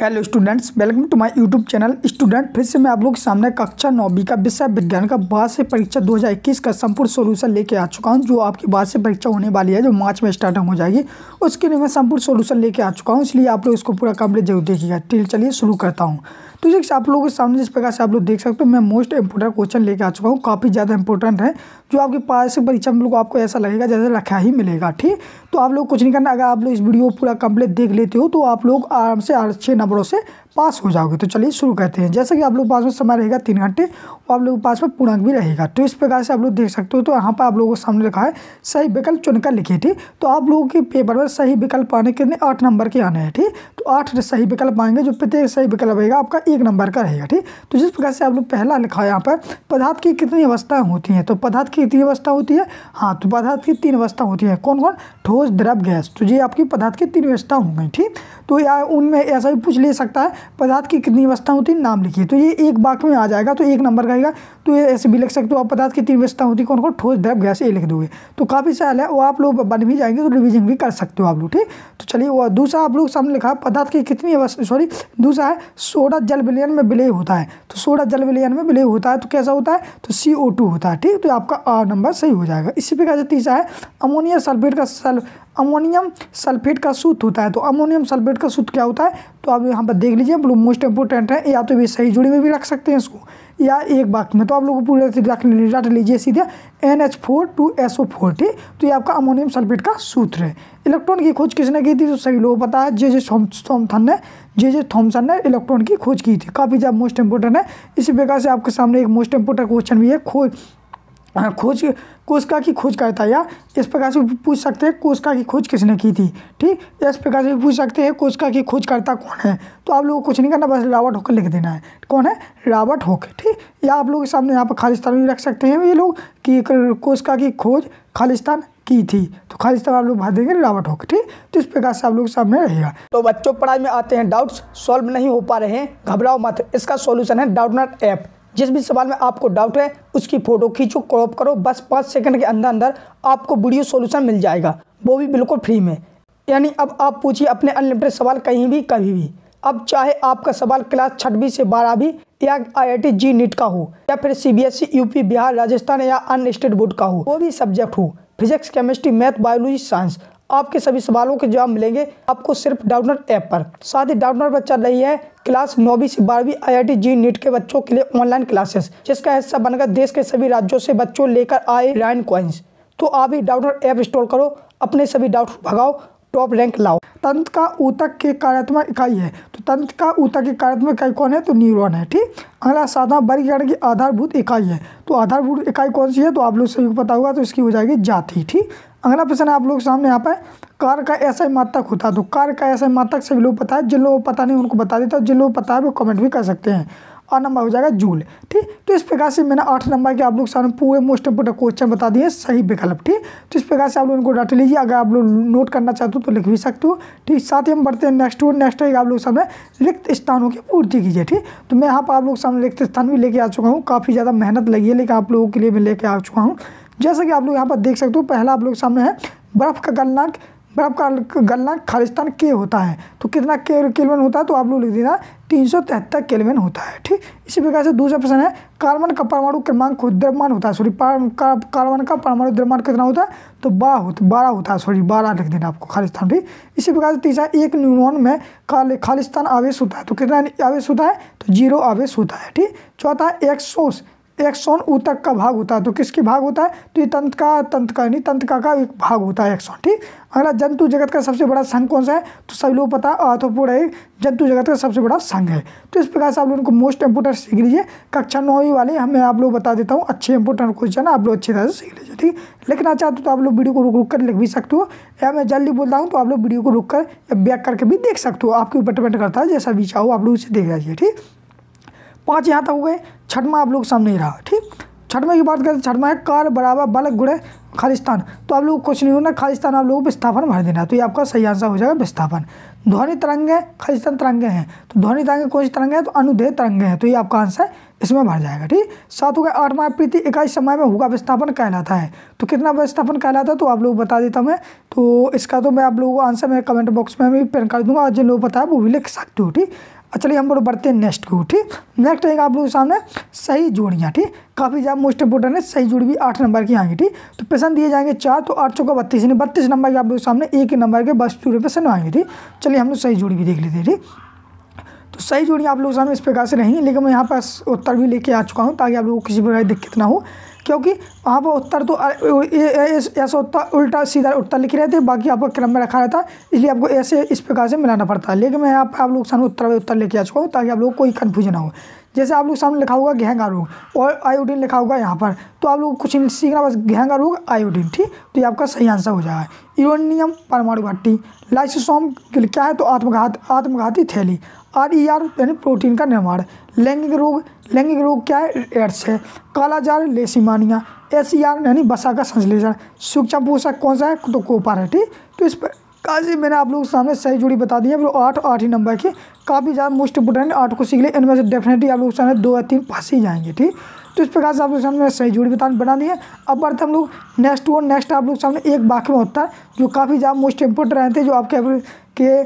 hello students welcome to my YouTube channel student फिर से मैं आप लोग के सामने कक्षा नौवीं का विषय विज्ञान का वार्षिक परीक्षा 2021 का संपूर्ण सोल्यूशन लेके आ चुका हूँ जो आपकी वार्षिक परीक्षा होने वाली है जो मार्च में स्टार्ट हो जाएगी उसके लिए मैं संपूर्ण सोल्यूशन लेके आ चुका हूँ इसलिए आप लोग इसको पूरा कम्प्लीट जरूर देखिएगा ठीक चलिए शुरू करता हूँ तो जैसे आप लोगों के सामने जिस प्रकार से आप लोग देख सकते हो मैं मोस्ट इंपॉर्टेंट क्वेश्चन लेके आ चुका हूँ काफ़ी ज़्यादा इंपॉर्टेंट है जो आपके पास परीक्षा में लोग आपको ऐसा लगेगा जैसे रखा ही मिलेगा ठीक तो आप लोग कुछ नहीं करना अगर आप लोग इस वीडियो पूरा कंप्लीट देख लेते हो तो आप लोग आराम से अच्छे नंबरों से पास हो जाओगे तो चलिए शुरू करते हैं जैसे कि आप लोग पास में समय रहेगा तीन घंटे और आप लोगों के पास में पूर्णांक भी रहेगा तो इस प्रकार से आप लोग देख सकते हो तो यहाँ पर आप लोगों को सामने रखा है सही विकल्प चुनकर लिखे ठीक तो आप लोगों के पेपर में सही विकल्प आने के आठ नंबर के आने हैं ठीक तो आठ सही विकल्प आएंगे जो प्रत्येक सही विकल्प रहेगा आपका एक नंबर का रहेगा ठीक तो जिस प्रकार से आप लोग पहला लिखा है यहाँ पर पदार्थ की कितनी अवस्थाएँ होती हैं तो पदार्थ की कितनी अवस्था होती है हाँ तो पदार्थ की तीन अवस्था होती है कौन कौन ठोस द्रव गैस तो ये आपकी पदार्थ की तीन अवस्था हो गई ठीक तो या उनमें ऐसा भी पूछ ले सकता है पदार्थ की कितनी अवस्था होती है नाम लिखिए तो ये एक बाक में आ जाएगा तो एक नंबर का आएगा तो ये ऐसे भी लिख सकते हो आप पदार्थ की तीन अवस्था होती है कौन कौन ठोस द्रव गैस ये लिख दोगे तो काफ़ी सहल है वो आप लोग बन भी जाएंगे तो रिविजन भी कर सकते हो आप लोग ठीक तो चलिए वो दूसरा आप लोग सामने लिखा पदार्थ की कितनी अवस्था सॉरी दूसरा है सोडा जल विलयन में विलय होता है तो सोडा जल विलयन में विलय होता है तो कैसा होता है तो सी होता है ठीक तो आपका नंबर सही हो जाएगा इसी प्रकार से तीसरा है अमोनिया सल्फेट का सल्फ अमोनियम सल्फेट का सूत्र होता है तो अमोनियम सल्फेट का सूत्र क्या होता है तो आप यहाँ पर देख लीजिए ब्लू मोस्ट इंपोर्टेंट है या तो ये सही जुड़ी में भी रख सकते हैं इसको या एक बात में तो आप लोग पूरे रख रख लीजिए सीधे N H four two S O four ठीक तो ये आपका अमोनियम सल्फेट का सूत्र है इलेक्ट्रॉन की खोज किसने की थी तो सभी लोगों को पता है जे जे थॉम्सन ने जे जे थॉमसन ने इलेक्ट्रॉन की खोज की थी काफ़ी ज़्यादा मोस्ट इंपोर्टेंट है इसी प्रकार से आपके सामने एक मोस्ट इंपोर्टेंट क्वेश्चन भी है खोज हाँ, खोज कोशिका की खोज करता या इस प्रकार से पूछ सकते हैं कोशिका की खोज किसने की थी ठीक इस प्रकार से पूछ सकते हैं कोशिका की खोज करता कौन है तो आप लोगों को कुछ नहीं करना बस रावट होकर लिख देना है कौन है रावट होक ठीक या आप लोगों के सामने यहाँ पर खालिस्तान भी रख सकते हैं ये लोग कि कोशिका की खोज खालिस्तान की थी तो खालिस्तान आप लोग भर देंगे रावट होकर ठीक तो इस प्रकार से आप लोग सामने रहेगा तो बच्चों पढ़ाई में आते हैं डाउट्स सॉल्व नहीं हो पा रहे हैं घबराओ मत इसका सॉल्यूशन है डाउट नॉट ऐप जिस भी सवाल में आपको डाउट है उसकी फ़ोटो खींचो क्रॉप करो बस पाँच सेकंड के अंदर अंदर आपको वीडियो सॉल्यूशन मिल जाएगा वो भी बिल्कुल फ्री में यानी अब आप पूछिए अपने अनलिमिटेड सवाल कहीं भी कभी भी अब चाहे आपका सवाल क्लास छठवीं से बारहवीं या आई जी नीट का हो या फिर CBSE UP e, Bihar Rajasthan या अन्य स्टेट बोर्ड का हो वो भी सब्जेक्ट हो physics chemistry math biology science आपके सभी सवालों के जवाब मिलेंगे आपको सिर्फ डाउनलोड ऐप पर साथ ही डाउनलोड पर चल रही है क्लास नौवीं से बारहवीं आईआईटी जी नीट के बच्चों के लिए ऑनलाइन क्लासेस जिसका हिस्सा बनकर देश के सभी राज्यों से बच्चों लेकर आए लाइन कॉइन्स तो आप ही डाउनलोड ऐप इंस्टॉल करो अपने सभी डाउट भगाओ टॉप रैंक लाओ तंत्र का ऊतक की कार्यात्मक इकाई है तो तंत्र का ऊतक की कार्यात्मक इकाई कौन है तो न्यूरॉन है ठीक अगला साधना वर्गीकरण की आधारभूत इकाई है तो आधारभूत इकाई कौन सी है तो आप लोग सभी को पता होगा तो इसकी हो जाएगी जाति ठीक अगला प्रश्न आप लोग सामने यहाँ पर कार का ऐसा ही मातक होता तो कार का ऐसा ही मातक सभी लोग पता है जिन लोगों को पता नहीं उनको बता देता जिन लोगों को पता है वो कमेंट भी कर सकते हैं और नंबर हो जाएगा जूल ठीक तो इस प्रकार से मैंने आठ नंबर के आप लोग सामने पूरे मोस्ट इंपोर्टेंट क्वेश्चन बता दिए सही विकल्प ठीक तो इस प्रकार से आप लोग इनको डाट लीजिए अगर आप लोग नोट करना चाहते हो तो लिख भी सकते हो ठीक साथ ही हम बढ़ते हैं नेक्स्ट वो नेक्स्ट एक आप लोग सामने रिक्त स्थानों की पूर्ति कीजिए ठीक तो मैं यहाँ पर आप लोग सामने रिक्त स्थान भी लेके आ चुका हूँ काफ़ी ज़्यादा मेहनत लगी है लेकिन आप लोगों के लिए मैं लेके आ चुका हूँ जैसा कि आप लोग यहाँ पर देख सकते हो पहला आप लोग सामने है बर्फ़ का गलनाक बर्फ़ का गलनांक खालिस्तान के होता है तो कितना के होता है तो आप लोग लिख देना तीन सौ तिहत्तर केलवन होता है ठीक इसी प्रकार से दूसरा प्रश्न है कार्बन का परमाणु क्रमांक द्रव्यमान होता है सॉरी कार्बन का परमाणु द्रव्यमान कितना होता है तो बारह होता बारह होता है सॉरी बारह लिख देना आपको खालिस्तान ठीक इसी प्रकार से तीसरा एक न्यूरॉन में खालिस्तान आवेश होता है तो कितना आवेश होता है तो जीरो आवेश होता है ठीक चौथा एक्सोस एक्सोन ऊतक का भाग होता है तो किसकी भाग होता है तो ये तंत्र का तंत्र का नहीं तंत्र का, का एक भाग होता है एक्सोन ठीक अगला जंतु जगत का सबसे बड़ा संघ कौन सा है तो सभी लोग पता आर्थोपोड है जंतु जगत का सबसे बड़ा संघ है तो इस प्रकार से आप लोगों को मोस्ट इंपोर्टेंट सीख लीजिए कक्षा नौवीं वाले हमें आप लोग बता देता हूँ अच्छे इंपोर्टेंट क्वेश्चन आप लोग अच्छी तरह से सीख लीजिए ठीक लिखना अच्छा, चाहते हो तो आप लोग वीडियो को रुक रुक कर लिख भी सकते हो या मैं जल्दी बोलता हूँ तो आप लोग वीडियो को रुक कर या बैक करके भी देख सकते हो आपके ऊपर डिपेंड करता है जैसा भी चाहो आप लोग उसे देख लीजिए ठीक पाँच यहाँ तक हो गए छठवा आप लोग सामने ही रहा ठीक छठवा की बात करते छठवा है कार बराबर बलक गुड़े खालिस्तान तो आप लोग कुछ नहीं होना खालिस्तान आप लोगों को विस्थापन भर देना तो ये आपका सही आंसर हो जाएगा विस्थापन ध्वनि तरंगे खालिस्तान तरंगे हैं तो ध्वनि तरंगे कौन सी तरंगे हैं तो अनुदेय तरंगे हैं तो ये आपका आंसर इसमें भर जाएगा ठीक सात हो गया आठवा प्रीति इकाई समय में होगा विस्थापन कहलाता है तो कितना विस्थापन कहलाता है तो आप लोग बता देता मैं तो इसका तो मैं आप लोगों को आंसर मैं कमेंट बॉक्स में भी पेन कर दूंगा और जिन लोग बताया वो भी लिख सकते हो ठीक चलिए हम लोग बढ़ते हैं नेक्स्ट को ठीक नेक्स्ट रहेगा आप लोगों के सामने सही जोड़ियाँ ठीक काफ़ी ज़्यादा मोस्ट इंपोर्टेंट है सही जोड़ी भी आठ नंबर की आएंगी ठीक तो प्रश्न दिए जाएंगे चार तो आठ चौका बत्तीस यानी बत्तीस नंबर के आप लोगों के सामने एक नंबर के बस पूरे प्रश्न आएंगे ठीक चलिए हम लोग सही जोड़ी भी देख लेते हैं ठीक तो सही जोड़ियाँ आप लोगों के सामने इस प्रकार से रहेंगी लेकिन मैं यहाँ पर उत्तर भी लेके आ चुका हूँ ताकि आप लोगों को किसी प्रकार की दिक्कत ना हो क्योंकि वहाँ पर उत्तर तो ऐसा उत्तर उल्टा सीधा उत्तर रहे थे बाकी आपको क्रम में रखा रहता है इसलिए आपको ऐसे इस प्रकार से मिलाना पड़ता है लेकिन मैं यहाँ पर आप लोग सामने उत्तर उत्तर लेके आ चुका हूँ ताकि आप लोग कोई कन्फ्यूजन ना हो जैसे आप लोग सामने लिखा होगा गहंगा रोग और आयोडीन लिखा होगा यहाँ पर तो आप लोग कुछ नहीं सीखना बस गहंगा रोग आयोडीन ठीक तो ये आपका सही आंसर हो जाएगा यूरेनियम परमाणु भट्टी लाइसोसोम क्या है तो आत्मघात आत्मघाती थैली आर ई आर यानी प्रोटीन का निर्माण लैंगिक रोग लैंगिक रोग क्या है एड्स है कालाजार लेसिमानिया एस ई आर यानी बसा का संश्लेषण सूक्ष्म पोषक कौन सा है तो कोपारेटी तो इस पर काजी मैंने आप लोगों के सामने सही जोड़ी बता दी है वो आठ आठ ही नंबर की काफ़ी ज़्यादा मोस्ट इंपोर्टेंट आठ को सीख लिए इनमें से डेफिनेटली आप लोग सामने दो या तीन पास ही जाएंगे ठीक तो इस प्रकार से आप लोग सामने सही जोड़ी बता बना दी है अब बढ़ते हम लोग नेक्स्ट वो नेक्स्ट आप लोग सामने एक वाक्य में होता है जो काफ़ी ज़्यादा मोस्ट इंपोर्टेंट रहते हैं जो आपके के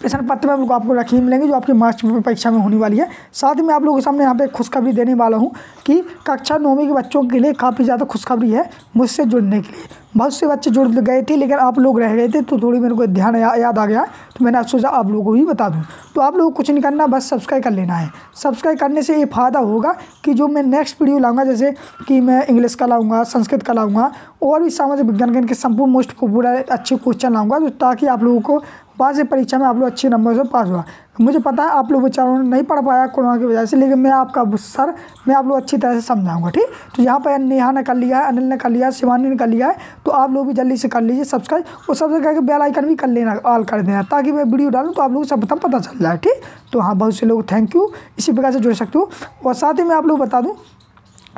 प्रश्न पत्र में लोग आपको रखी मिलेंगे जो आपकी मार्च परीक्षा में होने वाली है साथ में आप लोगों के सामने यहाँ पे खुशखबरी देने वाला हूँ कि कक्षा नौवीं के बच्चों के लिए काफ़ी ज़्यादा खुशखबरी है मुझसे जुड़ने के लिए बहुत से बच्चे जुड़ गए थे लेकिन आप लोग रह गए थे तो थोड़ी मेरे को ध्यान या, याद आ गया तो मैंने सोचा आप लोगों को भी बता दूँ तो आप लोगों को कुछ नहीं करना बस सब्सक्राइब कर लेना है सब्सक्राइब करने से ये फ़ायदा होगा कि जो मैं नेक्स्ट वीडियो लाऊंगा जैसे कि मैं इंग्लिश का लाऊंगा संस्कृत का लाऊंगा और भी सामाजिक विज्ञान के इनके संपूर्ण मोस्ट को पूरा अच्छे क्वेश्चन लाऊंगा तो ताकि आप लोगों को पास परीक्षा में आप लोग अच्छे नंबर से पास हुआ मुझे पता है आप लोग बेचारों ने नहीं पढ़ पाया कोरोना की वजह से लेकिन मैं आपका सर मैं आप लोग अच्छी तरह से समझाऊंगा ठीक तो यहाँ पर नेहा ने कर लिया है अनिल ने कर लिया है शिवानी ने कर लिया है तो आप लोग भी जल्दी से कर लीजिए सब्सक्राइब और सबसे कहकर बेल आइकन भी कर लेना ऑल कर देना ताकि मैं वीडियो डालूँ तो आप लोग सब प्रथम पता चल जाए ठीक तो हाँ बहुत से लोग थैंक यू इसी प्रकार से जुड़ सकते हो और साथ ही मैं आप लोग बता दूँ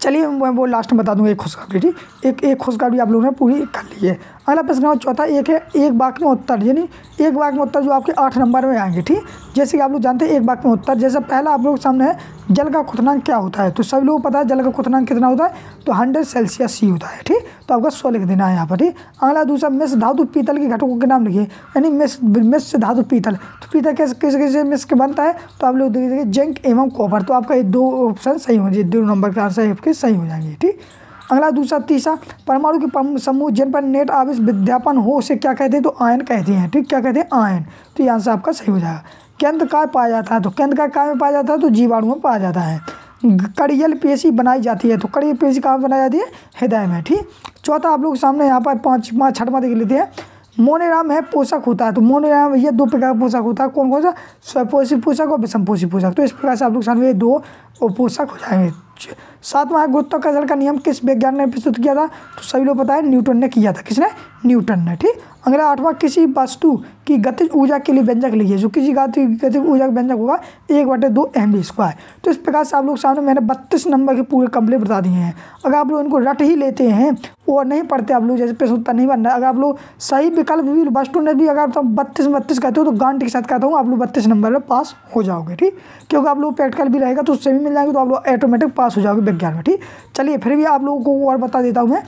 चलिए मैं वो लास्ट में बता दूँगा एक खुशखबरी ठीक एक एक खुशखबरी आप लोगों ने पूरी कर ली है अगला प्रश्न नंबर चौथा एक है एक वाक्य में उत्तर यानी एक वाक्य में उत्तर जो आपके आठ नंबर में आएंगे ठीक जैसे कि आप लोग जानते हैं एक वाक्य में उत्तर जैसे पहला आप लोग सामने है जल का खुतनांक क्या होता है तो सभी लोगों को पता है जल का खुतनांक कितना होता है तो हंड्रेड सेल्सियस सी होता है ठीक तो आपका सौ लिख देना है यहाँ पर ठीक अगला दूसरा मिस धातु पीतल के घटकों के नाम लिखिए यानी मिस मिस धातु पीतल तो पीतल कैसे किस किस मिस के बनता है तो आप लोग देखिए जंक एवं कॉपर तो आपका ये दो ऑप्शन सही हो जाए दो नंबर के आंसर आपके सही हो जाएंगे ठीक अगला दूसरा तीसरा परमाणु के समूह जिन पर नेट आवेश विद्यापन हो उसे क्या कहते हैं तो आयन कहते हैं ठीक क्या कहते हैं आयन तो ये आंसर आपका सही हो जाएगा केंद्र का पाया जाता है तो केंद्र काय काय में पाया जाता है तो जीवाणु में पाया जाता है कड़ियल पेशी बनाई जाती है तो कड़ियल पेशी कहाँ बनाई जाती है हृदय में ठीक चौथा आप लोग सामने यहाँ पर पाँच पाँच छठ देख लेते हैं मोनेराम है पोषक होता है तो मोनेराम यह दो प्रकार का पोषक होता है कौन कौन सा स्वपोषी पोषक और विषमपोषी पोषक तो इस प्रकार से आप लोग सामने दो पोषक हो जाएंगे सातवां है गुरुत्वाकर्षण का नियम किस वैज्ञानिक ने प्रस्तुत किया था तो सभी लोग पता है न्यूटन ने किया था किसने न्यूटन ने ठीक अगला आठवां किसी वस्तु की गतिज ऊर्जा के लिए व्यंजक लिखिए जो किसी गति गतिज ऊर्जा का व्यंजक होगा एक बटे दो एम बी स्क्वायर तो इस प्रकार से आप लोग सामने मैंने बत्तीस नंबर के पूरे कम्प्लीट बता दिए हैं अगर आप लोग इनको रट ही लेते हैं और नहीं पढ़ते आप लोग जैसे प्रश्न उत्तर नहीं बनना अगर आप लोग सही विकल्प भी वस्तु ने भी अगर आप बत्तीस बत्तीस कहते हो तो गांठ के साथ कहता हूँ आप लोग बत्तीस नंबर में पास हो जाओगे ठीक क्योंकि आप लोग प्रैक्टिकल भी रहेगा तो उससे भी मिल जाएंगे तो आप लोग ऑटोमेटिक पास हो जाओगे विज्ञान में ठीक चलिए फिर भी आप लोगों को और बता देता हूँ मैं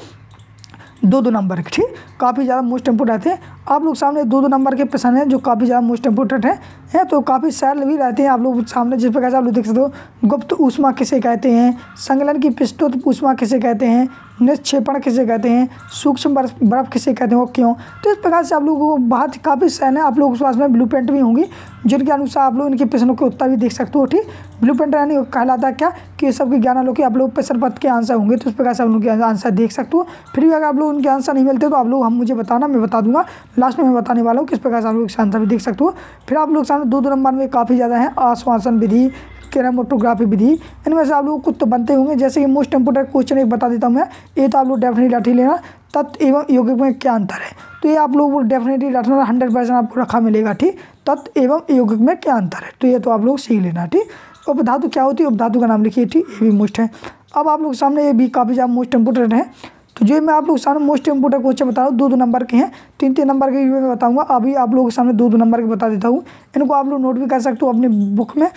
दो दो नंबर के ठीक काफ़ी ज़्यादा मोस्ट इंपोर्टेंट हैं आप लोग सामने दो दो नंबर के पसंद हैं जो काफ़ी ज़्यादा मोस्ट इंपोर्टेंट हैं है तो काफ़ी सैल भी रहते हैं आप लोग सामने जिस प्रकार से आप लोग देख सकते हो गुप्त ऊष्मा किसे कहते हैं संगलन की पिस्तुत ऊषमा किसे कहते हैं निक्षेपण किसे कहते हैं सूक्ष्म बर्फ बर्फ किसे कहते हैं और क्यों तो इस प्रकार से आप लोगों को बात काफ़ी सहन है आप के पास में ब्लू भी होंगी जिनके अनुसार आप लोग इनके प्रश्नों के उत्तर भी देख सकते हो ठीक ब्लू प्रिंट यानी कहलाता है क्या कि ये सब के ज्ञान आलोक आप लोग प्रश्न पत्र के आंसर होंगे तो उस प्रकार से आप लोग के आंसर देख सकते हो फिर भी अगर आप लोग उनके आंसर नहीं मिलते तो आप लोग हम मुझे बताना मैं बता दूंगा लास्ट में मैं बताने वाला हूँ किस प्रकार से आप लोग आंसर भी देख सकते हो फिर आप लोग सामने दो दो नंबर में काफ़ी ज़्यादा है आश्वासन विधि के विधि इनमें से आप लोग कुछ तो बनते होंगे जैसे कि मोस्ट इम्पोर्टेंट क्वेश्चन एक बता देता हूँ मैं ये तो आप लोग डेफिनेटली ही लेना तत्व एवं यौगिक में क्या अंतर है तो ये आप लोग डेफिनेटली डाठना हंड्रेड परसेंट आपको रखा मिलेगा ठीक तत्व एवं यौगिक में क्या अंतर है तो ये तो आप लोग सीख लेना ठीक उपधातु क्या होती है उपधातु का नाम लिखिए ठीक ये भी मोस्ट है अब आप लोग सामने ये भी काफ़ी ज़्यादा मोस्ट इम्पोर्टेंट है तो जो मैं आप लोग सामने मोस्ट इम्पोर्टेंट क्वेश्चन बता रहा हूँ दो दो नंबर के हैं तीन तीन नंबर के मैं बताऊँगा अभी आप लोगों के सामने दो दो नंबर के बता देता हूँ इनको आप लोग नोट भी कर सकते हो अपनी बुक में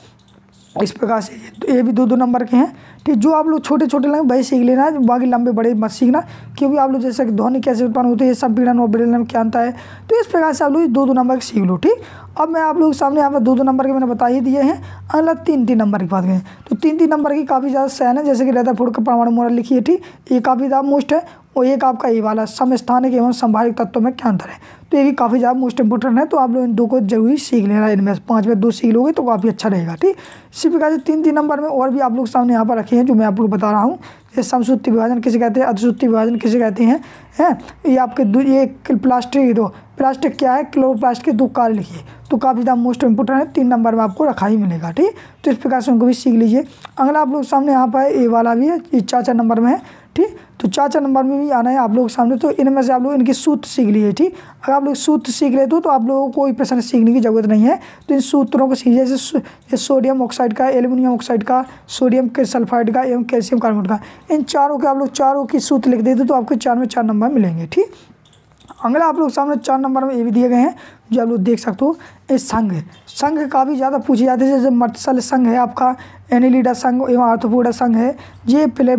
इस प्रकार से तो ये भी दो दो नंबर के हैं ठीक जो आप लोग छोटे छोटे लगे वही सीख लेना है बाकी लंबे बड़े मत सीखना क्योंकि आप लोग जैसे कि ध्वनि कैसे उत्पन्न होते हैं सब पीड़न और विलयन क्या आता है तो इस प्रकार से आप लोग दो दो नंबर के सीख लो ठीक अब मैं आप लोग सामने यहाँ पर दो दो नंबर के मैंने बता ही दिए हैं अलग तीन तीन नंबर की बात करें तो तीन तीन नंबर की काफ़ी ज़्यादा सहन है जैसे कि रेदा फूड का प्रमाण मोरल लिखी है ठीक ये काफ़ी ज़्यादा मोस्ट है और एक आपका ये वाला समस्थानिक एवं संभाविक तत्वों में क्या अंतर है तो ये भी काफ़ी ज़्यादा मोस्ट इंपोर्टेंट है तो आप लोग इन दो को जरूरी सीख लेना इनमें पाँच में दो सीख लोगे तो काफ़ी अच्छा रहेगा ठीक इसी प्रकार से तीन तीन नंबर में और भी आप लोग सामने यहाँ पर रखे हैं जो मैं आप लोग बता रहा हूँ ये समसूत्ति विभाजन किसे कहते हैं अतिशुद्धि विभाजन किसे कहते हैं है ये आपके ये प्लास्टिक दो प्लास्टिक क्या है क्लोरोप्लास्ट के दो कार्य लिखिए तो काफ़ी ज़्यादा मोस्ट इंपोर्टेंट है तीन नंबर में आपको रखा ही मिलेगा ठीक तो इस प्रकार से उनको भी सीख लीजिए अगला आप लोग सामने यहाँ पर ए वाला भी है ये चार चार नंबर में है ठीक तो चार नंबर में भी आना है आप लोग सामने तो इनमें से आप लोग इनकी सूत्र सीख लिए ठीक अगर आप लोग सूत्र सीख लेते हो तो, तो आप लोगों को कोई प्रश्न सीखने की जरूरत नहीं है तो इन सूत्रों को सीख जैसे सोडियम ऑक्साइड का एल्यूमिनियम ऑक्साइड का सोडियम सल्फाइड का एवं कैल्शियम कार्बोनेट का इन चारों के आप लोग चारों की सूत्र लिख देते तो आपको चार में चार नंबर मिलेंगे ठीक अगला आप लोग सामने चार नंबर में ये भी दिए गए हैं जो आप लोग देख सकते हो ये संघ संघ काफ़ी ज़्यादा पूछे जाते हैं जैसे मत्सल संघ है आपका एनिलीडा संघ एवं आर्थोपोडा संघ है ये प्ले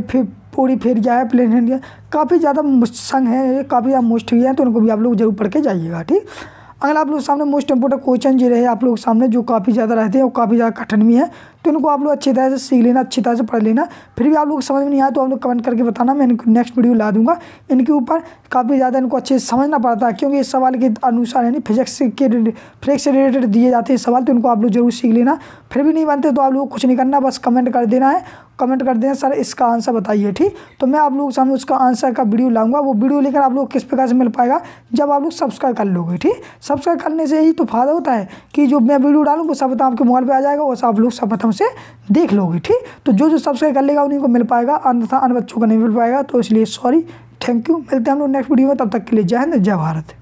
पूरी फिर गया है प्लेन हैंड गया काफ़ी ज़्यादा संग है काफ़ी ज़्यादा मोस्ट हुए हैं तो उनको भी आप लोग जरूर पढ़ के जाइएगा ठीक अगर आप लोग सामने मोस्ट इंपोर्टेंट क्वेश्चन जो रहे आप लोग सामने जो काफ़ी ज़्यादा रहते हैं वो काफ़ी ज़्यादा कठिन भी है तो इनको आप लोग अच्छी तरह से सीख लेना अच्छी तरह से पढ़ लेना फिर भी आप लोग समझ में नहीं आया तो आप लोग कमेंट करके बताना मैं इनको नेक्स्ट वीडियो ला दूंगा इनके ऊपर काफ़ी ज़्यादा इनको अच्छे से समझना पड़ता है क्योंकि इस सवाल के अनुसार यानी फिजिक्स के फिजिक्स से रिलेटेड दिए जाते हैं सवाल तो इनको आप लोग जरूर सीख लेना फिर भी नहीं बनते तो आप लोग कुछ नहीं करना बस कमेंट कर देना है कमेंट कर दें सर इसका आंसर बताइए ठीक तो मैं आप लोगों के सामने उसका आंसर का वीडियो लाऊंगा वो वीडियो लेकर आप लोग किस प्रकार से मिल पाएगा जब आप लोग सब्सक्राइब कर लोगे ठीक सब्सक्राइब करने से ही तो फायदा होता है कि जो मैं वीडियो डालूँ वो सब आपके मोबाइल पर आ जाएगा वो आप लोग सब से देख लोगे ठीक तो जो जो सब्सक्राइब कर लेगा उन्हीं को मिल पाएगा अन्यथा अन्य बच्चों को नहीं मिल पाएगा तो इसलिए सॉरी थैंक यू मिलते हैं हम लोग नेक्स्ट वीडियो में तब तक के लिए जय हिंद जय भारत